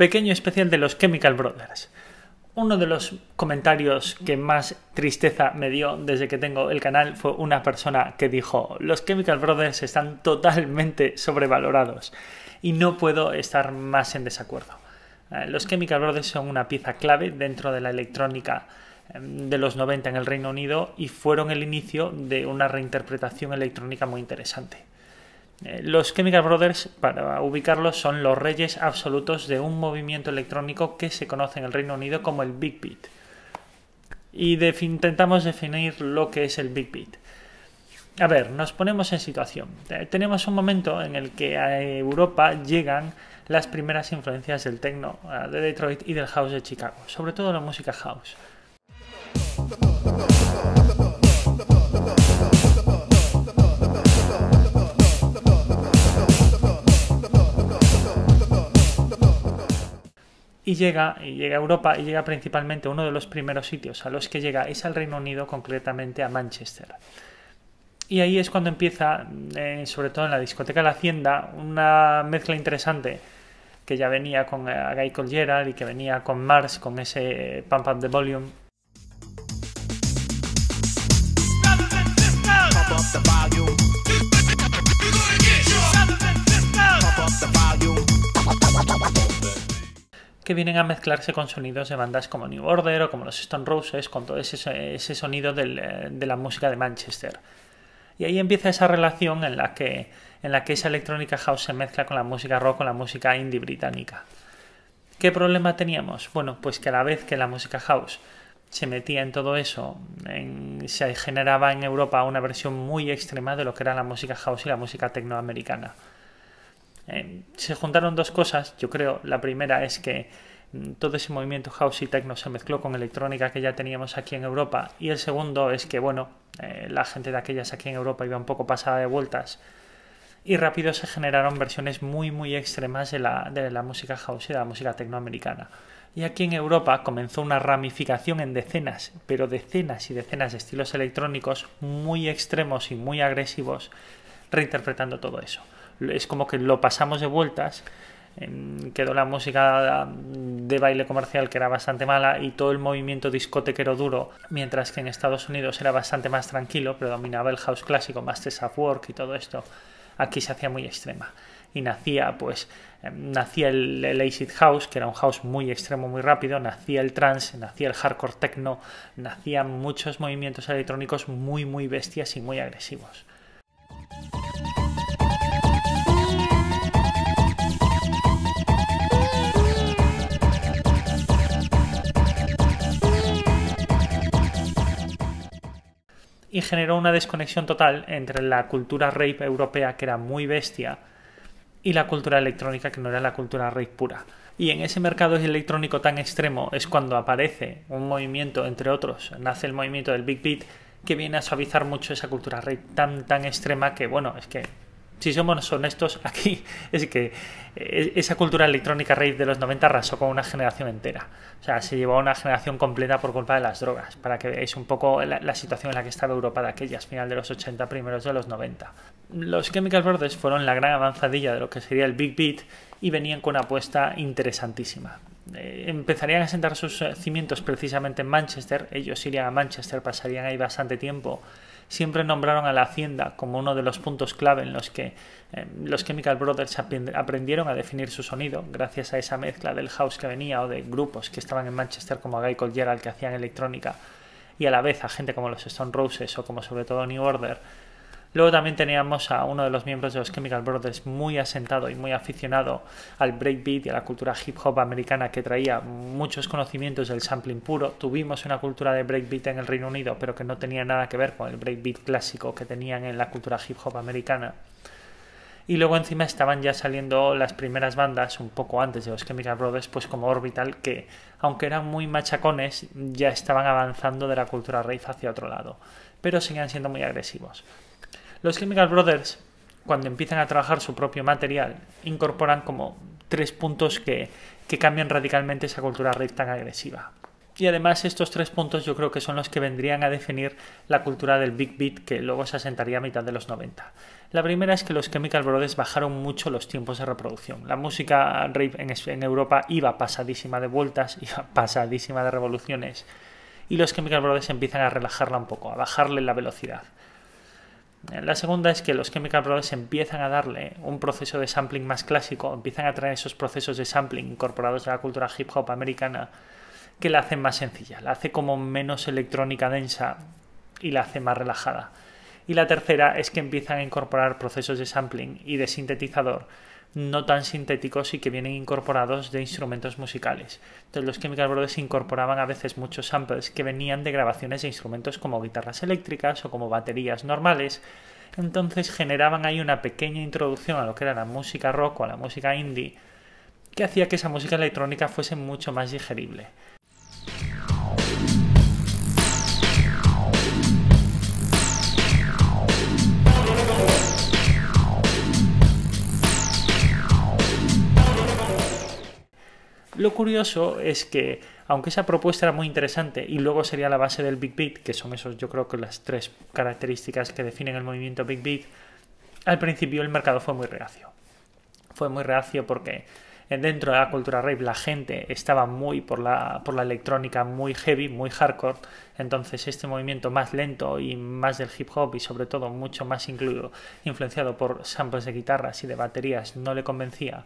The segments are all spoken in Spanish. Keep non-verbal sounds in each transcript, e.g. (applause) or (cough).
pequeño especial de los Chemical Brothers. Uno de los comentarios que más tristeza me dio desde que tengo el canal fue una persona que dijo, los Chemical Brothers están totalmente sobrevalorados y no puedo estar más en desacuerdo. Eh, los Chemical Brothers son una pieza clave dentro de la electrónica em, de los 90 en el Reino Unido y fueron el inicio de una reinterpretación electrónica muy interesante. Eh, los Chemical Brothers, para ubicarlos, son los reyes absolutos de un movimiento electrónico que se conoce en el Reino Unido como el Big Beat. Y intentamos definir lo que es el Big Beat. A ver, nos ponemos en situación. Eh, tenemos un momento en el que a Europa llegan las primeras influencias del techno eh, de Detroit y del house de Chicago, sobre todo la música house. y llega, y llega a Europa y llega principalmente uno de los primeros sitios a los que llega es al Reino Unido, concretamente a Manchester. Y ahí es cuando empieza, eh, sobre todo en la discoteca La Hacienda, una mezcla interesante que ya venía con eh, Guy Guy Gerald y que venía con Mars, con ese Pump Up the Volume que vienen a mezclarse con sonidos de bandas como New Order o como los Stone Roses, con todo ese, ese sonido eh, de la música de Manchester. Y ahí empieza esa relación en la que, en la que esa electrónica house se mezcla con la música rock, con la música indie británica. ¿Qué problema teníamos? Bueno, pues que a la vez que la música house se metía en todo eso, se generaba en Europa una versión muy extrema de lo que era la música house y la música tecnoamericana. Eh, se juntaron dos cosas, yo creo. La primera es que mm, todo ese movimiento house y techno se mezcló con electrónica que ya teníamos aquí en Europa. Y el segundo es que, bueno, eh, la gente de aquellas aquí en Europa iba un poco pasada de vueltas. Y rápido se generaron versiones muy, muy extremas de la, de la música house y de la música tecnoamericana. Y aquí en Europa comenzó una ramificación en decenas, pero decenas y decenas de estilos electrónicos muy extremos y muy agresivos, reinterpretando todo eso es como que lo pasamos de vueltas. quedó la música de baile comercial que era bastante mala y todo el movimiento discotequero duro, mientras que en Estados Unidos era bastante más tranquilo, predominaba el house clásico, Masters of Work y todo esto. Aquí se hacía muy extrema y nacía pues em, nacía el, el, acid house que era un house muy extremo muy rápido nacía el trance nacía el hardcore techno nacían muchos movimientos electrónicos muy muy bestias y muy agresivos y generó una desconexión total entre la cultura rape europea, que era muy bestia, y la cultura electrónica, que no era la cultura rape pura. Y en ese mercado electrónico tan extremo es cuando aparece un movimiento, entre otros, nace el movimiento del Big Beat, que viene a suavizar mucho esa cultura rape tan, tan extrema que, bueno, es que si somos honestos, (laughs) aquí es que eh, esa cultura electrónica rave de los 90 arrasó con una generación entera. O sea, se llevó a una generación completa por culpa de las drogas, para que veáis un poco la, situación en la que estaba Europa de aquellas, final de los 80, primeros de los 90. Los Chemical Brothers fueron la gran avanzadilla de lo que sería el Big Beat y venían con una apuesta interesantísima. Eh, empezarían a sentar sus eh, cimientos precisamente en Manchester, ellos irían a Manchester, pasarían ahí bastante tiempo, siempre nombraron a la hacienda como uno de los puntos clave en los que eh, los Chemical Brothers aprendieron a definir su sonido, gracias a esa mezcla del house que venía o de grupos que estaban en Manchester como Guy Call Gerald que hacían electrónica y a la vez a gente como los Stone Roses o como sobre todo New Order Luego también teníamos a uno de los miembros de los Chemical Brothers muy asentado y muy aficionado al breakbeat y a la cultura hip hop americana que traía muchos conocimientos del sampling puro. Tuvimos una cultura de breakbeat en el Reino Unido, pero que no tenía nada que ver con el breakbeat clásico que tenían en la cultura hip hop americana. Y luego encima estaban ya saliendo las primeras bandas, un poco antes de los Chemical Brothers, pues como Orbital, que aunque eran muy machacones, ya estaban avanzando de la cultura rave hacia otro lado, pero seguían siendo muy agresivos. Los Chemical Brothers, cuando empiezan a trabajar su propio material, incorporan como tres puntos que, cambian radicalmente esa cultura rave tan agresiva. Y además estos tres puntos yo creo que son los que vendrían a definir la cultura del Big Beat que luego se asentaría a mitad de los 90. La primera es que los Chemical Brothers bajaron mucho los tiempos de reproducción. La música rave en Europa iba pasadísima de vueltas, (laughs) iba pasadísima de revoluciones. Y los Chemical Brothers empiezan a relajarla un poco, a bajarle la velocidad. La segunda es que los chemical brothers empiezan a darle un proceso de sampling más clásico, empiezan a traer esos procesos de sampling incorporados a la cultura hip hop americana que la hacen más sencilla, la hace como menos electrónica densa y la hace más relajada. Y la tercera es que empiezan a incorporar procesos de sampling y de sintetizador no tan sintéticos y que vienen incorporados de instrumentos musicales. Entonces los Chemical Brothers incorporaban a veces muchos samples que venían de grabaciones de instrumentos como guitarras eléctricas o como baterías normales. Entonces generaban ahí una pequeña introducción a lo que era la música rock o a la música indie que hacía que esa música electrónica fuese mucho más digerible. Lo curioso es que, aunque esa propuesta era muy interesante y luego sería la base del Big Beat, que son esos yo creo que las tres características que definen el movimiento Big Beat, al principio el mercado fue muy reacio. Fue muy reacio porque eh, dentro de la cultura rave la gente estaba muy por la, por la electrónica, muy heavy, muy hardcore. Entonces este movimiento más lento y más del hip hop y sobre todo mucho más incluido, influenciado por samples de guitarras y de baterías no le convencía.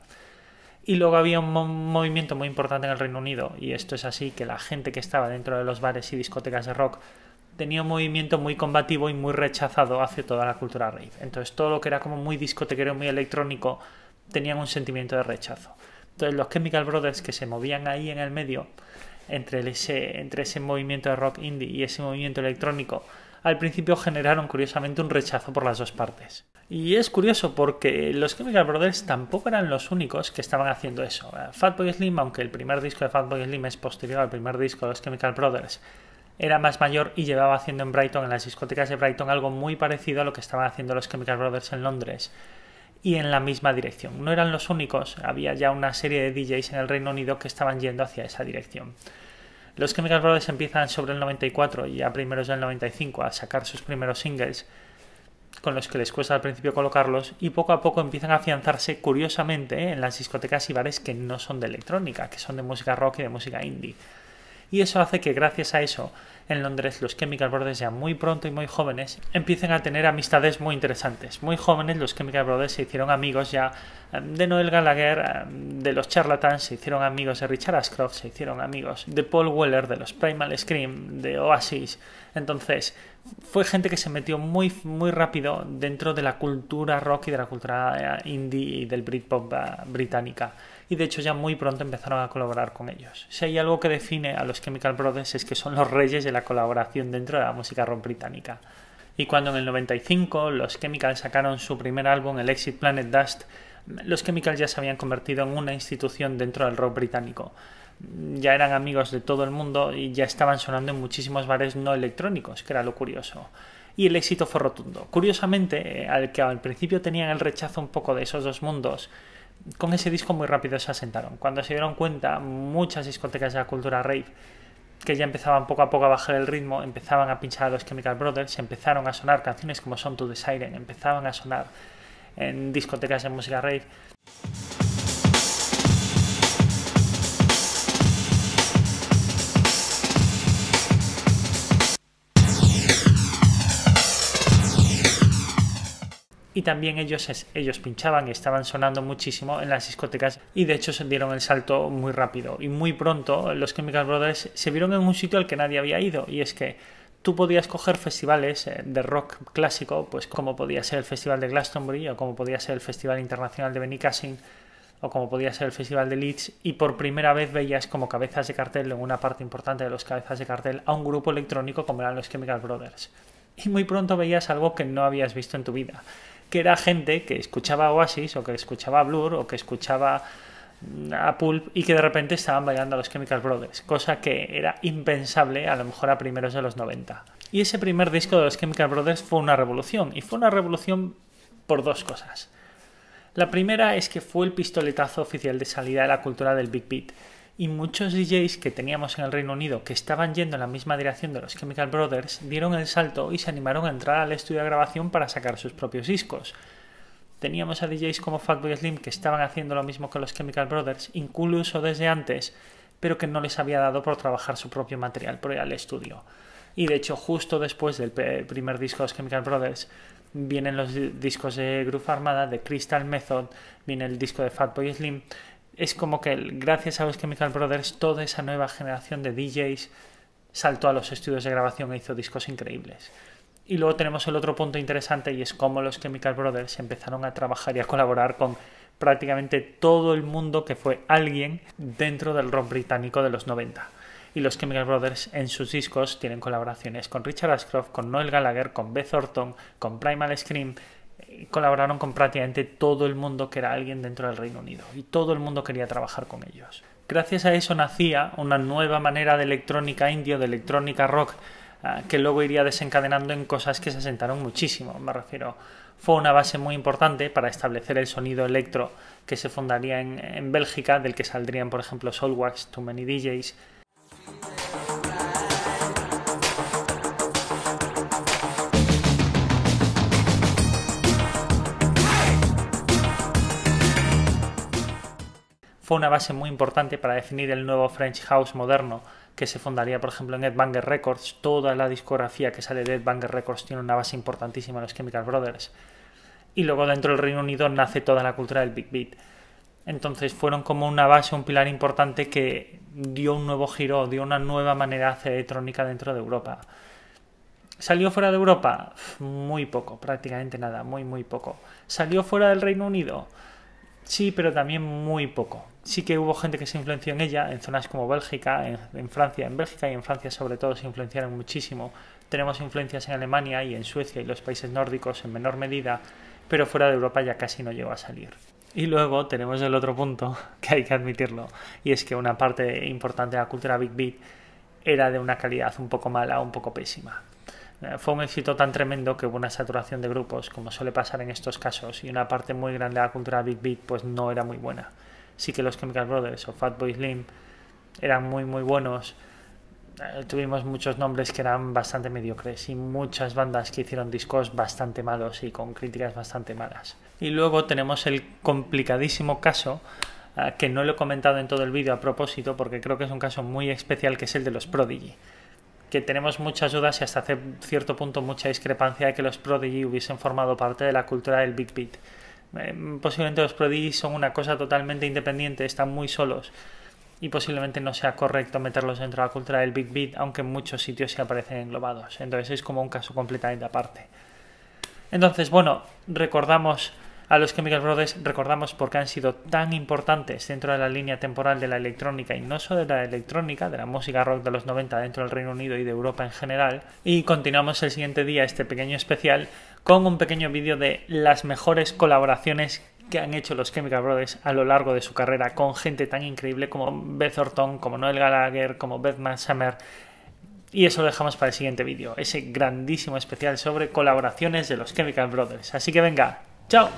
Y luego había un movimiento muy importante en el Reino Unido, y esto es así, que la gente que estaba dentro de los bares y discotecas de rock tenía un movimiento muy combativo y muy rechazado hacia toda la cultura rave. Entonces todo lo que era como muy discotequero, muy electrónico, tenían un sentimiento de rechazo. Entonces los Chemical Brothers que se movían ahí en el medio, entre entre ese movimiento de rock indie y ese movimiento electrónico, al principio generaron curiosamente un rechazo por las dos partes. Y es curioso porque los Chemical Brothers tampoco eran los únicos que estaban haciendo eso. Eh, Fatboy Slim, aunque el primer disco de Fatboy Slim es posterior al primer disco de los Chemical Brothers, era más mayor y llevaba haciendo en Brighton, en las discotecas de Brighton, algo muy parecido a lo que estaban haciendo los Chemical Brothers en Londres y en la misma dirección. No eran los únicos, había ya una serie de DJs en el Reino Unido que estaban yendo hacia esa dirección. Los Chemical Brothers empiezan sobre el 94 y a primeros del 95 a sacar sus primeros singles con los que les cuesta al principio colocarlos y poco a poco empiezan a afianzarse curiosamente ¿eh? en las discotecas y bares que no son de electrónica, que son de música rock y de música indie. Y eso hace que gracias a eso en Londres los Chemical Brothers ya muy pronto y muy jóvenes empiecen a tener amistades muy interesantes. Muy jóvenes los Chemical Brothers se hicieron amigos ya em, de Noel Gallagher, em, de los Charlatans, se hicieron amigos de Richard Ashcroft, se hicieron amigos de Paul Weller, de los Primal Scream, de Oasis. Entonces fue gente que se metió muy, muy rápido dentro de la cultura rock y de la cultura eh, indie y del Britpop eh, británica. Y de hecho ya muy pronto empezaron a colaborar con ellos. Si hay algo que define a los Chemical Brothers es que son los reyes de la colaboración dentro de la música rock británica. Y cuando en el 95 los Chemicals sacaron su primer álbum, el Exit Planet Dust, los Chemicals ya se habían convertido en una institución dentro del rock británico ya eran amigos de todo el mundo y ya estaban sonando en muchísimos bares no electrónicos, que era lo curioso. Y el éxito fue rotundo. Curiosamente, eh, al que al principio tenían el rechazo un poco de esos dos mundos, con ese disco muy rápido se asentaron. Cuando se dieron cuenta, muchas discotecas de la cultura rave que ya empezaban poco a poco a bajar el ritmo, empezaban a pinchar a los Chemical Brothers, empezaron a sonar canciones como Son to the Siren, empezaban a sonar en discotecas de música rave. y también ellos, ellos pinchaban y estaban sonando muchísimo en las discotecas y de hecho se dieron el salto muy rápido y muy pronto los Chemical Brothers se vieron en un sitio al que nadie había ido y es que tú podías coger festivales eh, de rock clásico, pues como podía ser el Festival de Glastonbury o como podía ser el Festival Internacional de Benicassin o como podía ser el Festival de Leeds, y por primera vez veías como cabezas de cartel, en una parte importante de los cabezas de cartel, a un grupo electrónico como eran los Chemical Brothers. Y muy pronto veías algo que no habías visto en tu vida que era gente que escuchaba Oasis o que escuchaba Blur o que escuchaba mm, a Pulp y que de repente estaban bailando a los Chemical Brothers, cosa que era impensable a lo mejor a primeros de los 90. Y ese primer disco de los Chemical Brothers fue una revolución, y fue una revolución por dos cosas. La primera es que fue el pistoletazo oficial de salida de la cultura del Big Beat y muchos DJs que teníamos en el Reino Unido que estaban yendo en la misma dirección de los Chemical Brothers dieron el salto y se animaron a entrar al estudio de grabación para sacar sus propios discos. Teníamos a DJs como Fatboy Slim que estaban haciendo lo mismo que los Chemical Brothers, incluso desde antes, pero que no les había dado por trabajar su propio material por ir al estudio. Y de hecho, justo después del primer disco de los Chemical Brothers, vienen los discos de Groove Armada, de Crystal Method, viene el disco de Fatboy Slim, es como que gracias a los Chemical Brothers toda esa nueva generación de DJs saltó a los estudios de grabación e hizo discos increíbles. Y luego tenemos el otro punto interesante y es cómo los Chemical Brothers empezaron a trabajar y a colaborar con prácticamente todo el mundo que fue alguien dentro del rock británico de los 90. Y los Chemical Brothers en sus discos tienen colaboraciones con Richard Ashcroft, con Noel Gallagher, con Beth Orton, con Primal Scream, colaboraron con prácticamente todo el mundo que era alguien dentro del Reino Unido y todo el mundo quería trabajar con ellos. Gracias a eso nacía una nueva manera de electrónica indio, de electrónica rock, ah, que luego iría desencadenando en cosas que se asentaron muchísimo. Me refiero, fue una base muy importante para establecer el sonido electro que se fundaría en, Bélgica, del que saldrían, por ejemplo, Soulwax, Too Many DJs, fue una base muy importante para definir el nuevo French House moderno que se fundaría, por ejemplo, en Ed Banger Records. Toda la discografía que sale de Ed Banger Records tiene una base importantísima en los Chemical Brothers. Y luego dentro del Reino Unido nace toda la cultura del Big Beat. Entonces fueron como una base, un pilar importante que dio un nuevo giro, dio una nueva manera de hacer electrónica dentro de Europa. ¿Salió fuera de Europa? Muy poco, prácticamente nada, muy, muy poco. ¿Salió fuera del Reino Unido? Sí, pero también muy poco. Sí que hubo gente que se influenció en ella, en zonas como Bélgica, en, Francia, en Bélgica y en Francia sobre todo se influenciaron muchísimo. Tenemos influencias en Alemania y en Suecia y los países nórdicos en menor medida, pero fuera de Europa ya casi no llegó a salir. Y luego tenemos el otro punto (laughs) que hay que admitirlo, y es que una parte importante de la cultura Big Beat era de una calidad un poco mala, un poco pésima. Eh, fue un éxito tan tremendo que hubo una saturación de grupos, como suele pasar en estos casos, y una parte muy grande de la cultura Big Beat pues no era muy buena. Sí que los Chemical Brothers o Fatboy Slim eran muy muy buenos. Eh, tuvimos muchos nombres que eran bastante mediocres y muchas bandas que hicieron discos bastante malos y con críticas bastante malas. Y luego tenemos el complicadísimo caso eh, que no lo he comentado en todo el vídeo a propósito porque creo que es un caso muy especial que es el de los Prodigy que tenemos muchas dudas y hasta hace cierto punto mucha discrepancia de que los Prodigy hubiesen formado parte de la cultura del Big Beat. Eh, posiblemente los Prodigy son una cosa totalmente independiente, están muy solos y posiblemente no sea correcto meterlos dentro de la cultura del Big Beat, aunque en muchos sitios se aparecen englobados. Entonces es como un caso completamente aparte. Entonces, bueno, recordamos a los Chemical Brothers recordamos porque han sido tan importantes dentro de la línea temporal de la electrónica y no solo de la electrónica, de la música rock de los 90 dentro del Reino Unido y de Europa en general. Y continuamos el siguiente día este pequeño especial con un pequeño vídeo de las mejores colaboraciones que han hecho los Chemical Brothers a lo largo de su carrera con gente tan increíble como Beth Orton, como Noel Gallagher, como Beth Manshammer. Y eso lo dejamos para el siguiente vídeo, ese grandísimo especial sobre colaboraciones de los Chemical Brothers. Así que venga, Tchau!